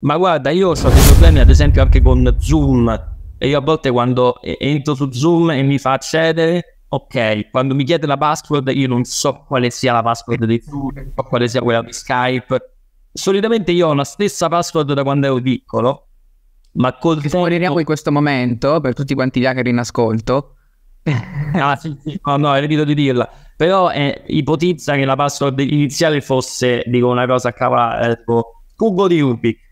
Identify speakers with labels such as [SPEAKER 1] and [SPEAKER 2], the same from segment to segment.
[SPEAKER 1] Ma guarda, io ho dei problemi ad esempio anche con Zoom e io a volte quando entro su Zoom e mi fa accedere, ok, quando mi chiede la password io non so quale sia la password di Zoom, o quale sia quella di Skype. Solitamente io ho la stessa password da
[SPEAKER 2] quando ero piccolo, ma col Esploriamo tempo... in questo momento per tutti quanti gli hacker in ascolto.
[SPEAKER 1] ah sì, sì, no, no, evito di dirla. Però eh, ipotizza che la password iniziale fosse, dico una cosa a cavallo, eh, cubo di Rubik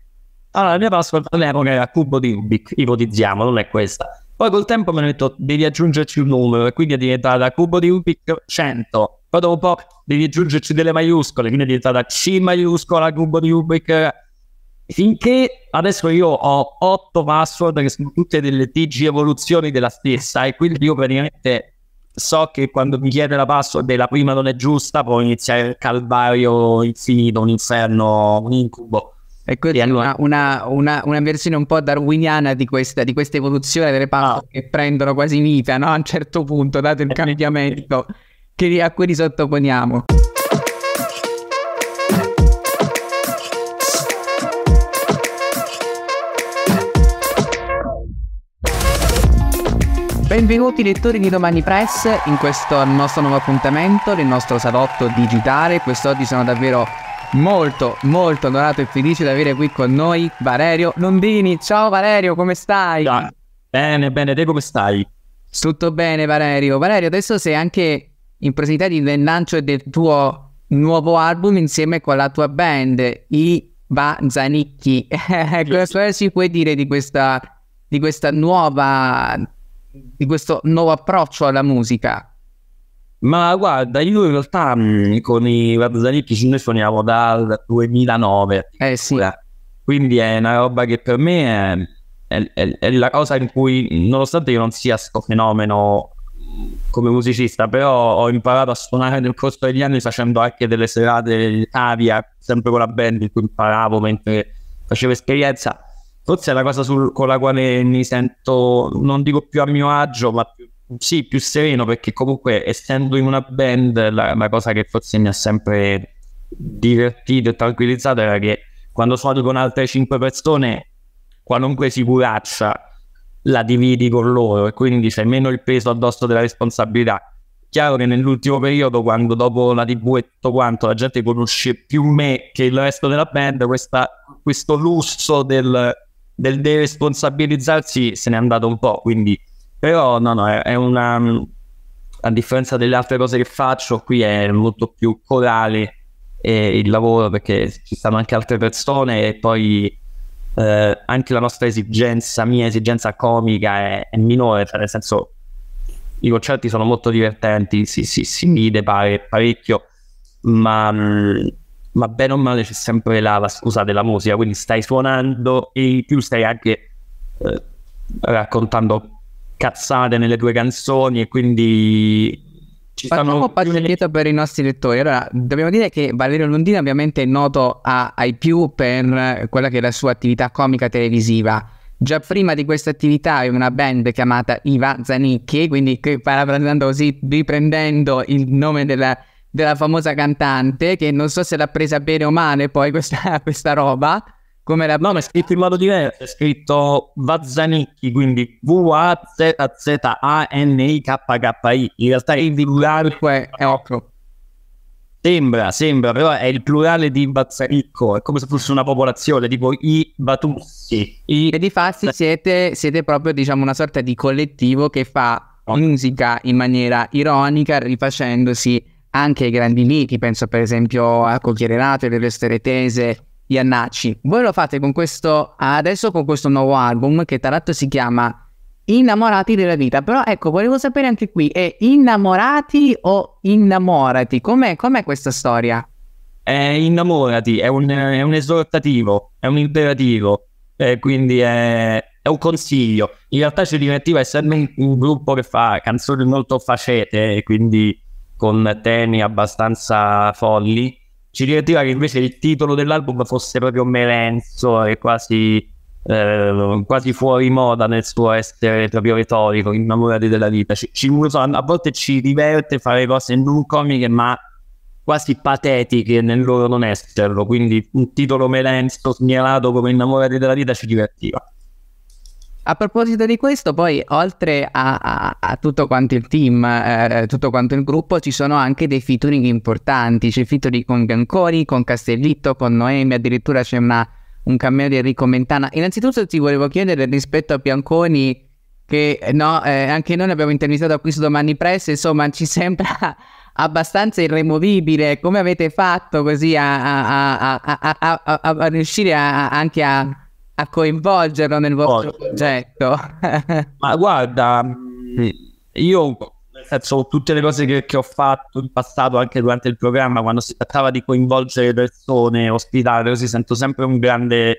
[SPEAKER 1] allora, la mia password all'epoca era cubo di Rubik, ipotizziamo, non è questa. Poi col tempo mi hanno detto devi aggiungerci un numero, e quindi è diventata cubo di Rubik 100. Poi dopo un po' devi aggiungerci delle maiuscole, quindi è diventata C maiuscola cubo di Rubik. Finché adesso io ho 8 password che sono tutte delle TG evoluzioni della stessa, e quindi io praticamente so che quando mi chiede la password e la prima non è giusta, può
[SPEAKER 2] iniziare il calvario infinito, un inferno, un incubo. Ecco, allora... una, una, una, versione un po' darwiniana di questa, di questa evoluzione delle ah. palle oh. che prendono quasi vita no? a un certo punto, dato il eh cambiamento che, a cui risottoponiamo. Benvenuti lettori di Domani Press in questo nostro nuovo appuntamento nel nostro salotto digitale. Quest'oggi sono davvero molto molto onorato e felice di avere qui con noi Valerio Londini. Ciao Valerio, come stai? Ciao. Bene, bene, te come stai? Tutto bene Valerio. Valerio, adesso sei anche in prossimità del lancio del tuo nuovo album insieme con la tua band, i Vanzanicchi. Cosa ci puoi dire di questa, di questa nuova, di questo nuovo approccio alla musica?
[SPEAKER 1] Ma guarda, io in realtà mh, mm, con i Varzanicchi noi suoniamo dal 2009. Eh sì. Quindi è una roba che per me è, è, è, è la cosa in cui, nonostante io non sia sto fenomeno come musicista, però ho imparato a suonare nel corso degli anni facendo anche delle serate avia, sempre con la band in cui imparavo mentre facevo esperienza. Forse è la cosa sul, con la quale mi sento, non dico più a mio agio, ma più sì, più sereno perché comunque essendo in una band la, la cosa che forse mi ha sempre divertito e tranquillizzato era che quando suono con altre 5 persone qualunque sicurezza la dividi con loro e quindi c'è meno il peso addosso della responsabilità. Chiaro che nell'ultimo periodo, quando dopo la TV e tutto quanto, la gente conosce più me che il resto della band, questa, questo lusso del, del deresponsabilizzarsi se n'è andato un po', quindi però no, no, è, è una... A differenza delle altre cose che faccio, qui è molto più corale eh, il lavoro perché ci stanno anche altre persone e poi eh, anche la nostra esigenza, mia esigenza comica è, è minore, cioè nel senso i concerti sono molto divertenti, si, si, si ride pare, parecchio, ma, ma, bene o male c'è sempre la, la, scusa della musica, quindi stai suonando e in più stai anche eh, raccontando cazzate nelle
[SPEAKER 2] due canzoni e quindi ci Facciamo stanno un passo indietro per i nostri lettori. Allora, dobbiamo dire che Valerio Lundina ovviamente è noto a, ai più per quella che è la sua attività comica televisiva. Già prima di questa attività è una band chiamata Iva Zanicchi, quindi parlando così, riprendendo il nome della, della, famosa cantante, che non so se l'ha presa bene o male poi questa, questa roba, come la... No, ma è scritto in modo diverso, è scritto Vazzanicchi, quindi
[SPEAKER 1] V-A-Z-Z-A-N-I-K-K-I. In realtà il plurale è occhio. Sembra, sembra, però è il plurale di Vazzanicco, è come se fosse una popolazione, tipo i
[SPEAKER 2] Batussi. I... E di fatti siete, siete proprio, diciamo, una sorta di collettivo che fa musica in maniera ironica, rifacendosi anche ai grandi miti, penso per esempio a Cocchiere Lato, le Rostere Tese, Iannacci. Voi lo fate con questo, adesso con questo nuovo album che tra l'altro si chiama Innamorati della vita, però ecco, volevo sapere anche qui, è innamorati o innamorati? Com'è, com'è questa storia?
[SPEAKER 1] È innamorati, è un, è un esortativo, è un imperativo, eh, quindi è, è, un consiglio. In realtà ci divertiva essendo un, un gruppo che fa canzoni molto facete, quindi con temi abbastanza folli, ci divertiva che invece il titolo dell'album fosse proprio melenzo e quasi, eh, quasi fuori moda nel suo essere proprio retorico, innamorati della vita. Ci, ci, a volte ci diverte fare cose non comiche ma quasi patetiche nel loro non esserlo, quindi un titolo melenzo segnalato come innamorati della vita ci divertiva.
[SPEAKER 2] A proposito di questo, poi oltre a, a, a tutto quanto il team, eh, tutto quanto il gruppo, ci sono anche dei featuring importanti. C'è il featuring con Bianconi, con Castellitto, con Noemi, addirittura c'è una, un cameo di Enrico Mentana. Innanzitutto ti volevo chiedere rispetto a Bianconi, che eh, no, eh, anche noi l'abbiamo intervistato qui su Domani Press, insomma ci sembra abbastanza irremovibile. Come avete fatto così a, a riuscire anche a a coinvolgerlo nel vostro oh, progetto.
[SPEAKER 1] ma guarda, io nel senso, tutte le cose che, che, ho fatto in passato, anche durante il programma, quando si trattava di coinvolgere persone, ospitare, così sento sempre un grande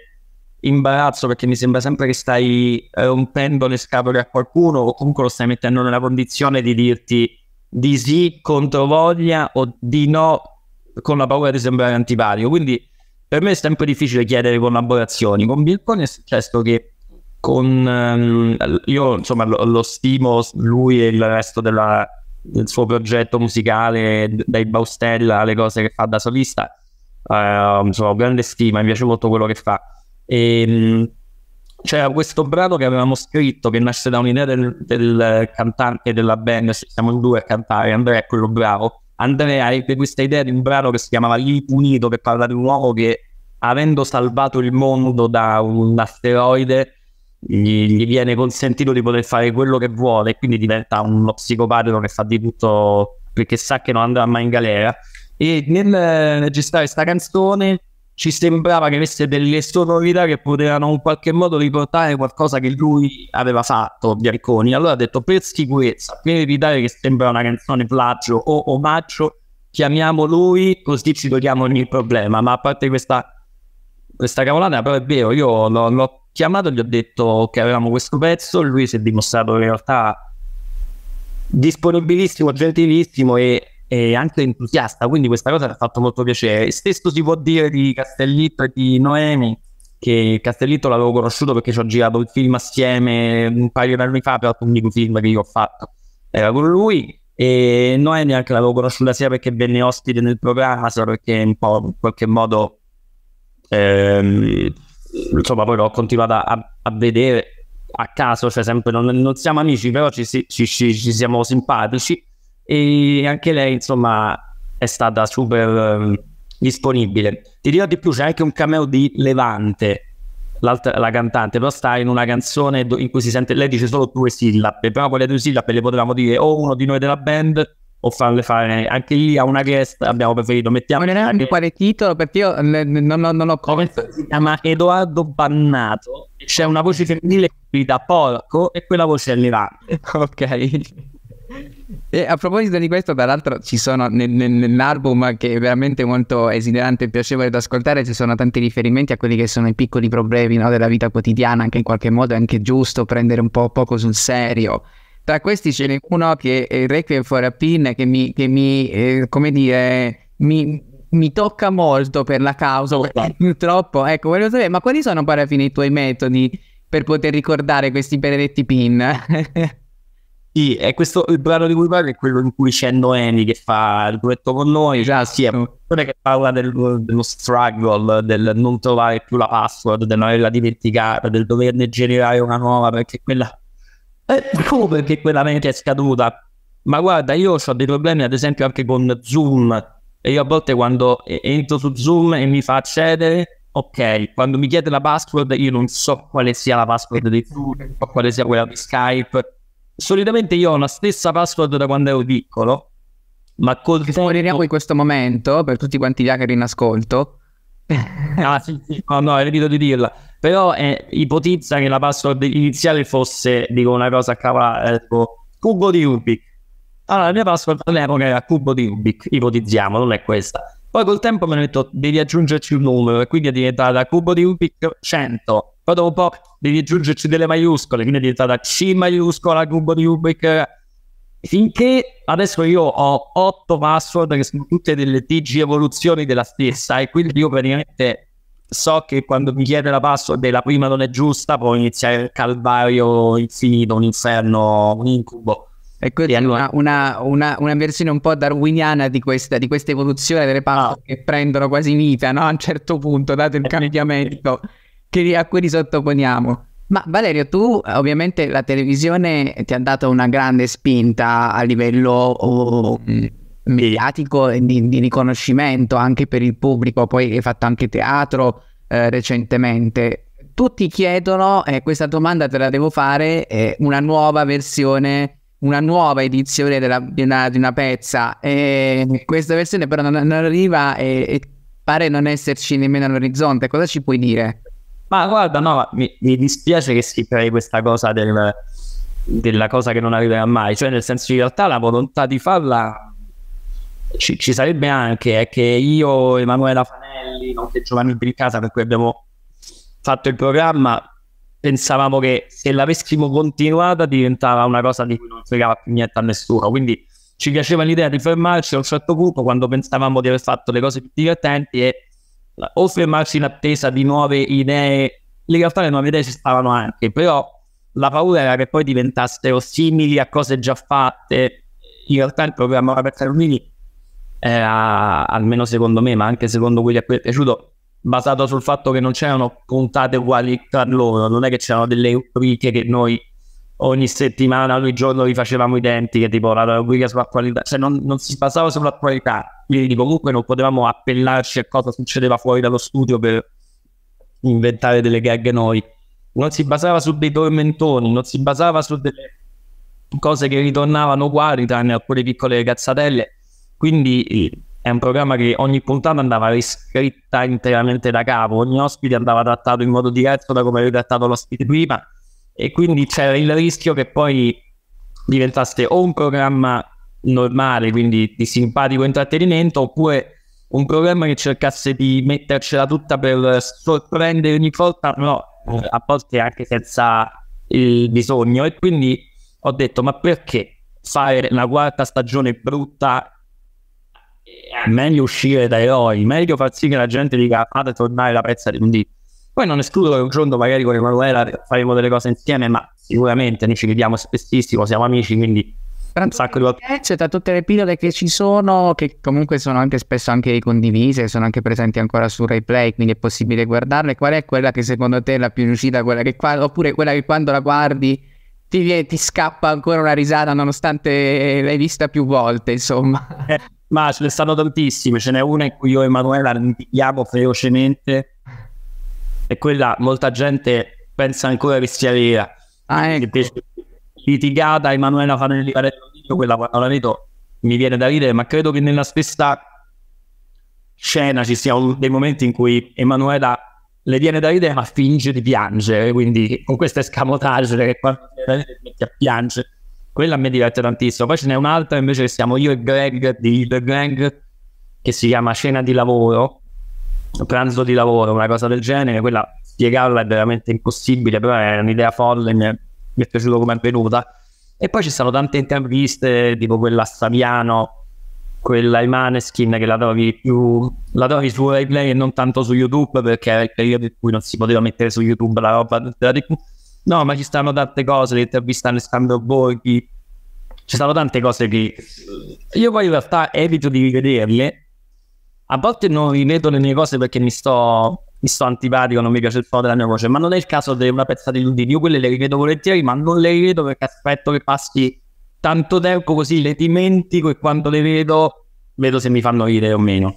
[SPEAKER 1] imbarazzo perché mi sembra sempre che stai eh, rompendo le scatole a qualcuno o comunque lo stai mettendo nella condizione di dirti di sì contro voglia o di no con la paura di sembrare antipatico. Quindi per me è sempre difficile chiedere collaborazioni. Con Bitcoin è successo che con ehm, io insomma lo, lo, stimo lui e il resto della, del suo progetto musicale, dai Baustella alle cose che fa da solista. Uh, insomma, grande stima, mi piace molto quello che fa. E, ehm, c'era questo brano che avevamo scritto che nasce da un'idea del, del cantante della band, siamo in due a cantare, Andrea è quello bravo, Andrea ebbe questa idea di un brano che si chiamava L'impunito, che parla di un uomo che avendo salvato il mondo da un asteroide gli, gli, viene consentito di poter fare quello che vuole e quindi diventa uno psicopatico che fa di tutto perché sa che non andrà mai in galera. E nel registrare questa canzone ci sembrava che avesse delle sonorità che potevano in qualche modo riportare qualcosa che lui aveva fatto, Bianconi. Allora ha detto per sicurezza, per evitare che sembra una canzone plagio o omaggio, chiamiamo lui così ci togliamo ogni problema. Ma a parte questa, questa cavolata, però è vero, io l'ho, l'ho chiamato gli ho detto che avevamo questo pezzo, lui si è dimostrato in realtà disponibilissimo, gentilissimo e e anche entusiasta, quindi questa cosa mi ha fatto molto piacere. stesso si può dire di Castellitto e di Noemi, che Castellitto l'avevo conosciuto perché ci ho girato il film assieme un paio di anni fa, per l'unico film che io ho fatto era con lui. E Noemi anche l'avevo conosciuta sia perché venne ospite nel programma, sia perché in, in qualche modo ehm, insomma poi l'ho continuata a, a, vedere a caso, cioè sempre non, non siamo amici, però ci, ci, ci, ci siamo simpatici e anche lei insomma è stata super um, disponibile. Ti dirò di più, c'è anche un cameo di Levante, la cantante, però sta in una canzone in cui si sente, lei dice solo due sillabe, però quelle due sillabe le potevamo dire o uno di noi della band o farle fare anche lì a una guest abbiamo preferito mettiamo non neanche che... quale titolo perché io non, non, non ho capito si chiama Edoardo
[SPEAKER 2] Bannato c'è una voce femminile qui da
[SPEAKER 1] porco e quella voce è levante ok
[SPEAKER 2] e a proposito di questo, tra l'altro, ci sono nel, nel, nell'album che è veramente molto esilerante e piacevole da ascoltare, ci sono tanti riferimenti a quelli che sono i piccoli problemi no, della vita quotidiana, anche in qualche modo è anche giusto prendere un po' poco sul serio. Tra questi ce n'è uno che è Requiem for a Pin, che mi, che mi eh, come dire, mi, mi tocca molto per la causa, purtroppo. Ecco, volevo sapere, ma quali sono poi alla fine i tuoi metodi per poter ricordare questi benedetti pin?
[SPEAKER 1] Sì, è questo il brano di cui parlo è quello in cui c'è Noemi che fa il duetto con noi, cioè sì, è una canzone che parla del, dello struggle, del non trovare più la password, del non averla dimenticata, del doverne generare una nuova perché quella... Eh, come perché quella mente è scaduta? Ma guarda, io ho dei problemi ad esempio anche con Zoom, e io a volte quando entro su Zoom e mi fa accedere, ok, quando mi chiede la password io non so quale sia la password di Zoom o quale sia quella di Skype solitamente io
[SPEAKER 2] ho la stessa password da quando ero piccolo, ma col tempo... Spoileriamo in questo momento, per tutti quanti gli hacker in ascolto. ah sì, sì, no, no, evito di dirla. Però
[SPEAKER 1] eh, ipotizza che la password iniziale fosse, dico una cosa a cavallo, eh, cubo di Rubik. Allora, la mia password all'epoca era cubo di Rubik, ipotizziamo, non è questa. Poi col tempo mi hanno detto devi aggiungerci un numero e quindi è diventata cubo di Rubik 100 poi dopo un po' devi aggiungerci delle maiuscole, quindi è diventata C maiuscola, cubo di Rubik, finché adesso io ho otto password che sono tutte delle TG evoluzioni della stessa e quindi io praticamente so che quando mi chiede la password e la
[SPEAKER 2] prima non è giusta può iniziare il calvario infinito, un inferno, un incubo. E quindi allora... Una, una, una, versione un po' darwiniana di questa, di questa evoluzione delle password ah. che prendono quasi vita no? a un certo punto, dato il eh cambiamento che, a cui risottoponiamo. Ma Valerio, tu ovviamente la televisione ti ha dato una grande spinta a livello oh, mediatico e di, di, riconoscimento anche per il pubblico, poi hai fatto anche teatro eh, recentemente. Tutti chiedono, e eh, questa domanda te la devo fare, eh, una nuova versione una nuova edizione della, di, una, di, una, pezza e questa versione però non, non arriva e, e, pare non esserci nemmeno all'orizzonte cosa ci puoi dire?
[SPEAKER 1] Ma guarda, no, mi, mi dispiace che si crei questa cosa del, della cosa che non arriverà mai, cioè nel senso in realtà la volontà di farla ci, ci sarebbe anche, è che io, Emanuela Fanelli, nonché Giovanni Brincasa, per cui abbiamo fatto il programma, pensavamo che se l'avessimo continuata diventava una cosa di cui non fregava più niente a nessuno, quindi ci piaceva l'idea di fermarci a un certo punto quando pensavamo di aver fatto le cose più divertenti e o fermarsi in attesa di nuove idee, in realtà le nuove idee ci stavano anche, però la paura era che poi diventassero simili a cose già fatte. In realtà il programma Roberto per Carolini era, almeno secondo me, ma anche secondo quelli a cui è piaciuto, basato sul fatto che non c'erano puntate uguali tra loro, non è che c'erano delle rubriche che noi ogni settimana, ogni giorno rifacevamo identiche, tipo la rubrica sulla qualità, cioè non, non si basava sull'attualità, quindi comunque non potevamo appellarci a cosa succedeva fuori dallo studio per inventare delle gag noi. Non si basava su dei tormentoni, non si basava su delle cose che ritornavano uguali, tranne alcune piccole cazzatelle. Quindi eh, è un programma che ogni puntata andava riscritta interamente da capo, ogni ospite andava trattato in modo diretto da come avevi trattato l'ospite prima e quindi c'era il rischio che poi diventaste o un programma normale, quindi di simpatico intrattenimento, oppure un programma che cercasse di mettercela tutta per sorprendere ogni volta, no, eh, a volte anche senza il bisogno. E quindi ho detto, ma perché fare una quarta stagione brutta? È eh, meglio uscire da eroi, meglio far sì che la gente dica fate tornare la pezza di un dito. Poi non escludo che un giorno magari con Emanuela faremo delle cose insieme, ma sicuramente noi ci vediamo spessissimo, siamo amici, quindi
[SPEAKER 2] un sacco di volte. Eh. C'è cioè, da tutte le pillole che ci sono, che comunque sono anche spesso anche ricondivise, sono anche presenti ancora su replay, quindi è possibile guardarle. Qual è quella che secondo te è la più riuscita, quella che, oppure quella che quando la guardi ti, ti scappa ancora una risata nonostante l'hai vista più volte, insomma. Eh, ma ce ne stanno tantissime, ce n'è una
[SPEAKER 1] in cui io e Emanuela litighiamo ferocemente e quella molta gente pensa ancora che sia vera. Ah, ecco litigata Emanuela Fanelli Parellino, quella quando la vedo mi viene da ridere, ma credo che nella stessa scena ci siano dei momenti in cui Emanuela le viene da ridere ma finge di piangere, quindi con questa escamotage che quando mette a piangere, quella mi diverte tantissimo. Poi ce n'è un'altra invece che siamo io e Greg di The Greg che si chiama Cena di lavoro, pranzo di lavoro, una cosa del genere, quella spiegarla è veramente impossibile, però è un'idea folle, mi è piaciuto come è venuta. E poi ci sono tante interviste, tipo quella a Saviano, quella Imaneskin che la trovi più la trovi su Rayplay e non tanto su YouTube, perché era il periodo in cui non si poteva mettere su YouTube la roba della TV. No, ma ci stanno tante cose, l'intervista a Alessandro Borghi, ci sono tante cose che io poi in realtà evito di rivederle. A volte non rivedo le mie cose perché mi sto mi sto antipatico, non mi piace il tono della mia voce, ma non è il caso di una pezza di Ludini, io quelle le rivedo volentieri, ma non le rivedo perché aspetto che passi tanto tempo così le dimentico e quando le vedo vedo se mi fanno ridere o meno.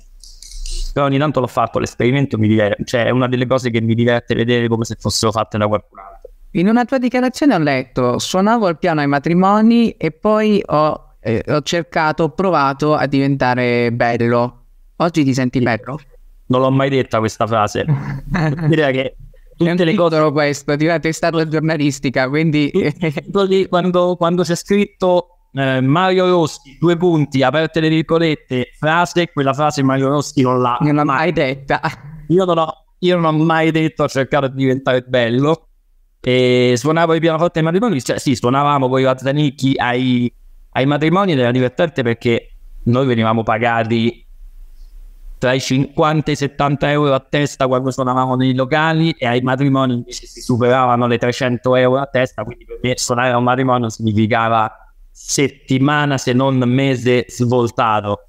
[SPEAKER 1] Però ogni tanto l'ho fatto, l'esperimento mi diverte, cioè è una delle cose che mi diverte vedere come se fossero fatte da qualcun altro.
[SPEAKER 2] In una tua dichiarazione ho letto, suonavo il piano ai matrimoni e poi ho, eh, ho cercato, ho provato a diventare bello. Oggi ti senti bello?
[SPEAKER 1] non l'ho mai detta questa frase.
[SPEAKER 2] Direi che tutte le cose... questo, diventa una testata giornalistica, quindi... quando, quando c'è scritto
[SPEAKER 1] eh, Mario Rossi, due punti, aperte le virgolette, frase, quella frase Mario Rossi non l'ha... Non mai detta. Io non, ho, io non ho mai detto ho cercato di diventare bello. E suonavo il pianoforte ai matrimoni, cioè sì, suonavamo con i Razzanicchi ai, ai matrimoni ed era divertente perché noi venivamo pagati tra i 50 e i 70 euro a testa quando suonavamo nei locali e ai matrimoni invece si superavano le 300 euro a testa, quindi per me suonare un matrimonio significava settimana se non mese svoltato.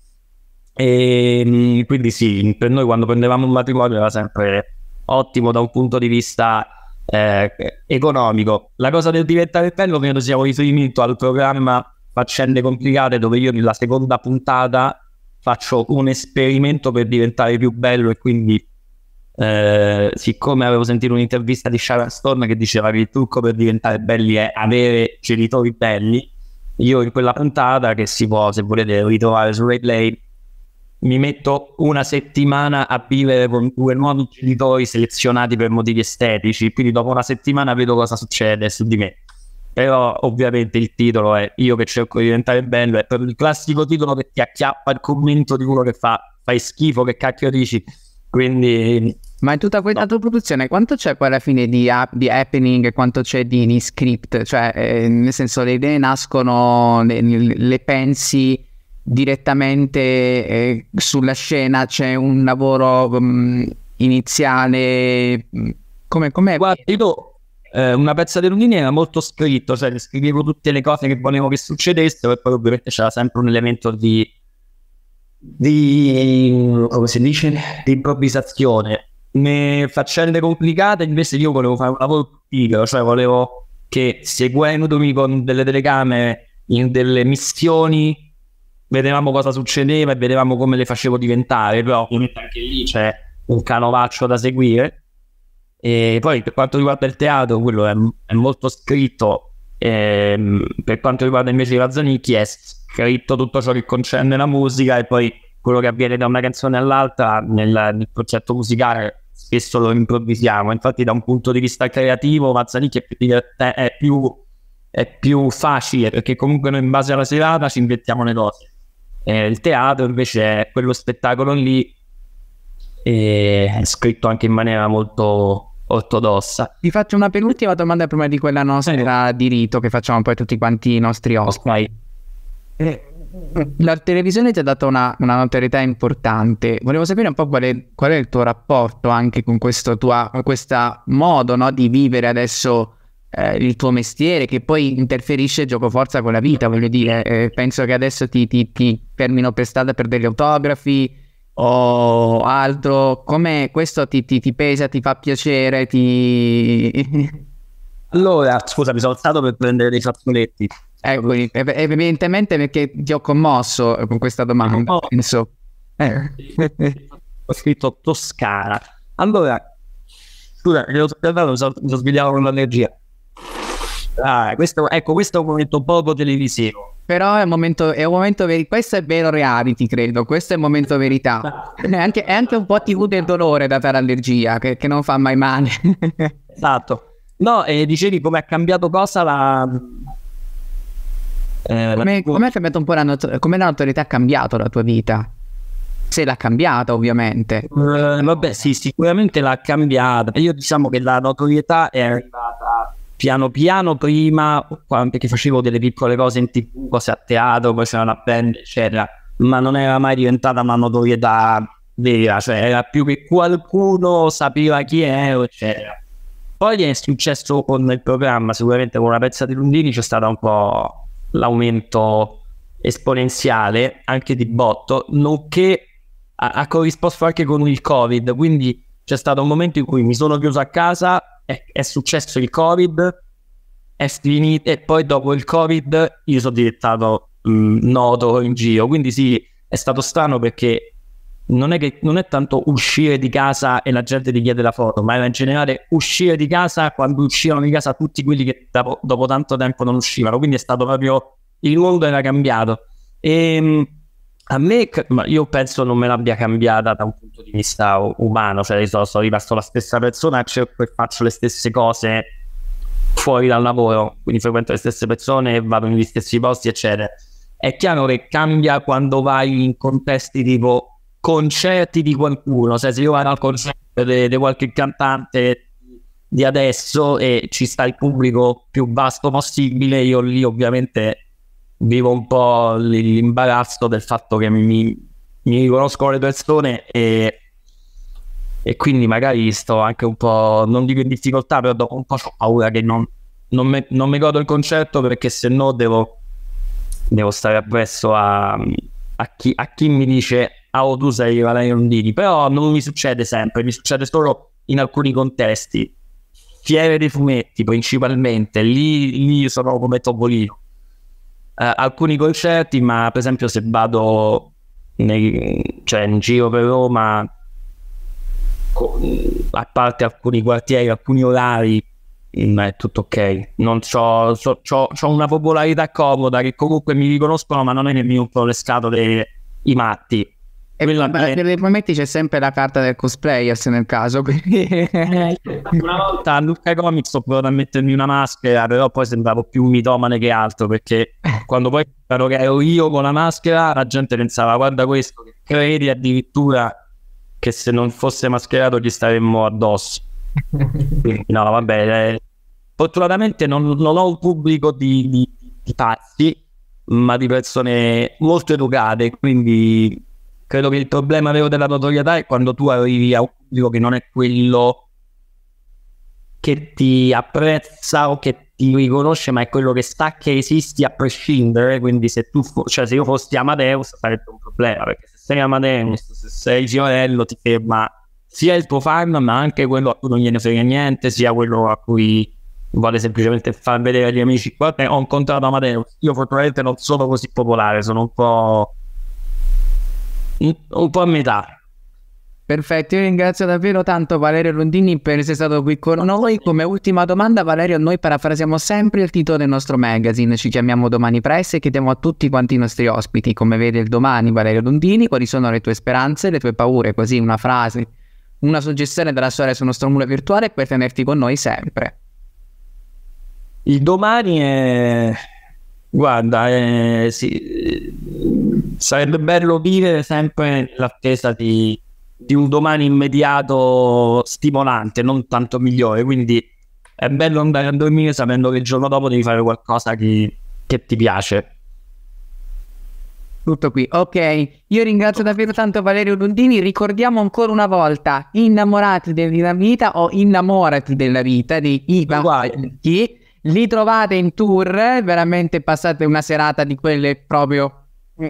[SPEAKER 1] E ehm, quindi sì, per noi quando prendevamo un matrimonio era sempre ottimo da un punto di vista eh, economico. La cosa del diventare bello credo sia un riferimento al programma Faccende Complicate dove io nella seconda puntata faccio un esperimento per diventare più bello e quindi eh, siccome avevo sentito un'intervista di Sharon Stone che diceva che il trucco per diventare belli è avere genitori belli, io in quella puntata che si può, se volete, ritrovare su replay mi metto una settimana a vivere con due nuovi genitori selezionati per motivi estetici, quindi dopo una settimana vedo cosa succede su di me però ovviamente il titolo è Io che cerco di diventare bello, è proprio il classico titolo che ti acchiappa il commento di uno che fa fai schifo,
[SPEAKER 2] che cacchio dici, quindi... Ma in tutta questa no. produzione quanto c'è poi alla fine di, di happening e quanto c'è di, di script? Cioè, eh, nel senso, le idee nascono, le, le pensi direttamente eh, sulla scena, c'è un lavoro um, iniziale... Mm, come, com'è? Guarda, io eh, una pezza di Lunini era molto scritto, cioè scrivevo tutte le cose che volevo che succedessero
[SPEAKER 1] e poi ovviamente c'era sempre un elemento di, di come si dice, di improvvisazione. Ne faccende complicate invece io volevo fare un lavoro figo, cioè volevo che seguendomi con delle telecamere in delle missioni vedevamo cosa succedeva e vedevamo come le facevo diventare, però ovviamente anche lì c'è un canovaccio da seguire. E poi per quanto riguarda il teatro, quello è, è molto scritto, ehm, per quanto riguarda invece la Zanicchi è scritto tutto ciò che concerne la musica e poi quello che avviene da una canzone all'altra nel, nel progetto musicale spesso lo improvvisiamo, infatti da un punto di vista creativo Mazzanicchi è più, divert- è più, è più facile perché comunque noi in base alla serata ci inventiamo le cose. Eh, il teatro invece è quello spettacolo lì,
[SPEAKER 2] è scritto anche in maniera molto ortodossa. Ti faccio una penultima domanda prima di quella nostra eh. di rito che facciamo poi tutti quanti i nostri ospiti. Okay. Eh, la televisione ti ha dato una, una, notorietà importante. Volevo sapere un po' qual è, qual è il tuo rapporto anche con questo tuo questa modo no, di vivere adesso eh, il tuo mestiere, che poi interferisce gioco forza con la vita. Voglio dire, eh, penso che adesso ti, ti, ti termino per strada per degli autografi, o altro, come questo ti, ti, ti, pesa, ti fa piacere, ti... Allora, scusa, mi sono alzato per prendere dei fazzoletti. Eh, evidentemente perché ti ho commosso con questa domanda, oh. penso. Eh. ho scritto Toscana. Allora, scusa, mi sono, sono svegliato con l'energia. Ah, questo, ecco, questo è un momento poco televisivo però è un momento, è un momento veri- questo è vero reality, credo, questo è il momento verità. Esatto. È anche, è anche un po' TV del dolore data l'allergia, che, che non fa mai male. esatto. No, e dicevi come ha cambiato cosa la... Eh, come, la... come cambiato un po' la not- come l'autorità ha cambiato la tua vita? Se l'ha cambiata, ovviamente.
[SPEAKER 1] Uh, vabbè, sì, sicuramente l'ha cambiata. Io diciamo che la notorietà è arrivata piano piano prima, perché facevo delle piccole cose in tv, cose a teatro, poi c'era una band, eccetera, ma non era mai diventata una notorietà vera, cioè era più che qualcuno sapeva chi ero, eccetera. Poi è successo con il programma, sicuramente con una pezza di Lundini c'è stato un po' l'aumento esponenziale anche di botto, nonché ha corrisposto anche con il Covid, quindi c'è stato un momento in cui mi sono chiuso a casa è, è successo il Covid, è finito e poi dopo il Covid io sono diventato mh, mm, noto in giro. Quindi sì, è stato strano perché non è, che, non è tanto uscire di casa e la gente ti chiede la foto, ma era in generale uscire di casa quando uscivano di casa tutti quelli che dopo, dopo tanto tempo non uscivano. Quindi è stato proprio il mondo era cambiato. E, ehm, a me, ma io penso non me l'abbia cambiata da un punto di vista umano, cioè sono, sono rimasto la stessa persona, cerco e faccio le stesse cose fuori dal lavoro, quindi frequento le stesse persone, e vado negli stessi posti, eccetera. È chiaro che cambia quando vai in contesti tipo concerti di qualcuno, cioè se io vado al concerto di qualche cantante di adesso e ci sta il pubblico più vasto possibile, io lì ovviamente vivo un po' l'imbarazzo del fatto che mi, mi riconoscono le persone e, e, quindi magari sto anche un po', non dico in difficoltà, però dopo un po' ho paura che non, non, me, non mi godo il concerto perché se no devo, devo stare appresso a, a, chi, a, chi, mi dice ah oh, tu sei Valerio Rondini, però non mi succede sempre, mi succede solo in alcuni contesti. Fiere dei fumetti principalmente, lì, lì sono come Topolino eh, alcuni concerti, ma per esempio se vado nei, cioè, in giro per Roma, mm, a parte alcuni quartieri, alcuni orari, mm, è tutto ok. Non c'ho, so, c'ho, c'ho, una popolarità comoda che comunque mi riconoscono, ma non è nemmeno un rompono le scatole i matti. E Quella
[SPEAKER 2] beh, per momenti c'è sempre la carta del cosplayer se nel caso. Eh, una
[SPEAKER 1] volta a Luca Comics sto provando a mettermi una maschera, però poi sembravo più mitomane che altro perché quando poi ero io con la maschera, la gente pensava guarda questo, credi addirittura che se non fosse mascherato gli staremmo addosso. no, vabbè, eh, fortunatamente non, non, ho un pubblico di, di, di pazzi, ma di persone molto educate, quindi credo che il problema vero della notorietà è quando tu arrivi a un pubblico che non è quello che ti apprezza o che ti riconosce, ma è quello che sa che esisti a prescindere. Quindi, se tu fo- cioè, se io fossi Amadeus sarebbe un problema, perché se sei Amadeus, se sei Fiorello, ti ferma sia il tuo fan, ma anche quello a cui non gliene frega niente, sia quello a cui vuole semplicemente far vedere agli amici. Guarda, ho incontrato Amadeus. Io fortunatamente non sono
[SPEAKER 2] così popolare, sono un po' un po' a metà. Perfetto, io ringrazio davvero tanto Valerio Lundini per essere stato qui con noi. Come ultima domanda, Valerio, noi parafrasiamo sempre il titolo del nostro magazine, ci chiamiamo Domani Press e chiediamo a tutti quanti i nostri ospiti come vede il domani Valerio Lundini, quali sono le tue speranze, le tue paure, così una frase, una suggestione della storia sul nostro muro virtuale per tenerti con noi sempre.
[SPEAKER 1] Il domani è... guarda, è... Sì sarebbe bello vivere sempre nell'attesa di, di un domani immediato stimolante, non tanto migliore. Quindi è bello andare a dormire sapendo che il giorno dopo devi fare qualcosa che, che ti piace.
[SPEAKER 2] Tutto qui, ok. Io ringrazio davvero tanto Valerio Lundini. Ricordiamo ancora una volta: innamorati della vita o innamorati della vita di Ivan Li trovate in tour, veramente passate una serata di quelle proprio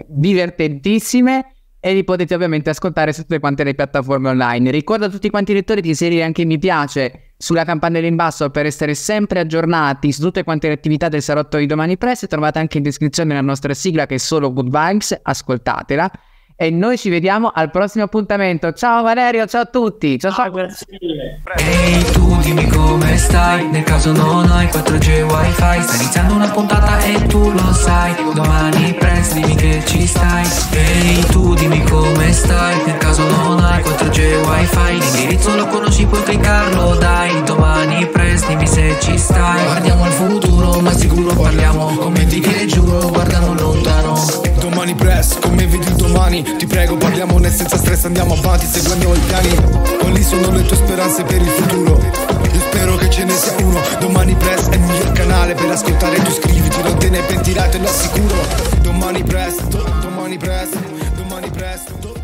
[SPEAKER 2] divertentissime e li potete ovviamente ascoltare su tutte quante le piattaforme online. Ricordo a tutti quanti i lettori di inserire anche mi piace sulla campanella in basso per essere sempre aggiornati su tutte quante le attività del Sarotto di Domani Press. Trovate anche in descrizione la nostra sigla che è solo Good Vibes, ascoltatela e noi ci vediamo al prossimo appuntamento. Ciao Valerio, ciao a tutti. Ciao, ciao. Ah, Ehi tu dimmi come stai, nel caso non hai 4G wifi, sta iniziando una puntata e tu lo sai, domani presto dimmi che ci stai. Ehi tu dimmi come stai, nel caso non hai 4G wifi, l'indirizzo lo conosci puoi cliccarlo dai, domani presto dimmi se ci stai. Guardiamo al futuro ma sicuro parliamo, commenti che giuro guardano lontano. Domani presto, come vedi domani ti prego parliamone senza stress andiamo avanti
[SPEAKER 1] Seguiamo i piani Quali sono le tue speranze per il futuro? Io spero che ce ne sia uno
[SPEAKER 2] Domani Press è il miglior canale per ascoltare Tu scriviti non te ne pentirai te lo assicuro Domani Press, domani Press, domani press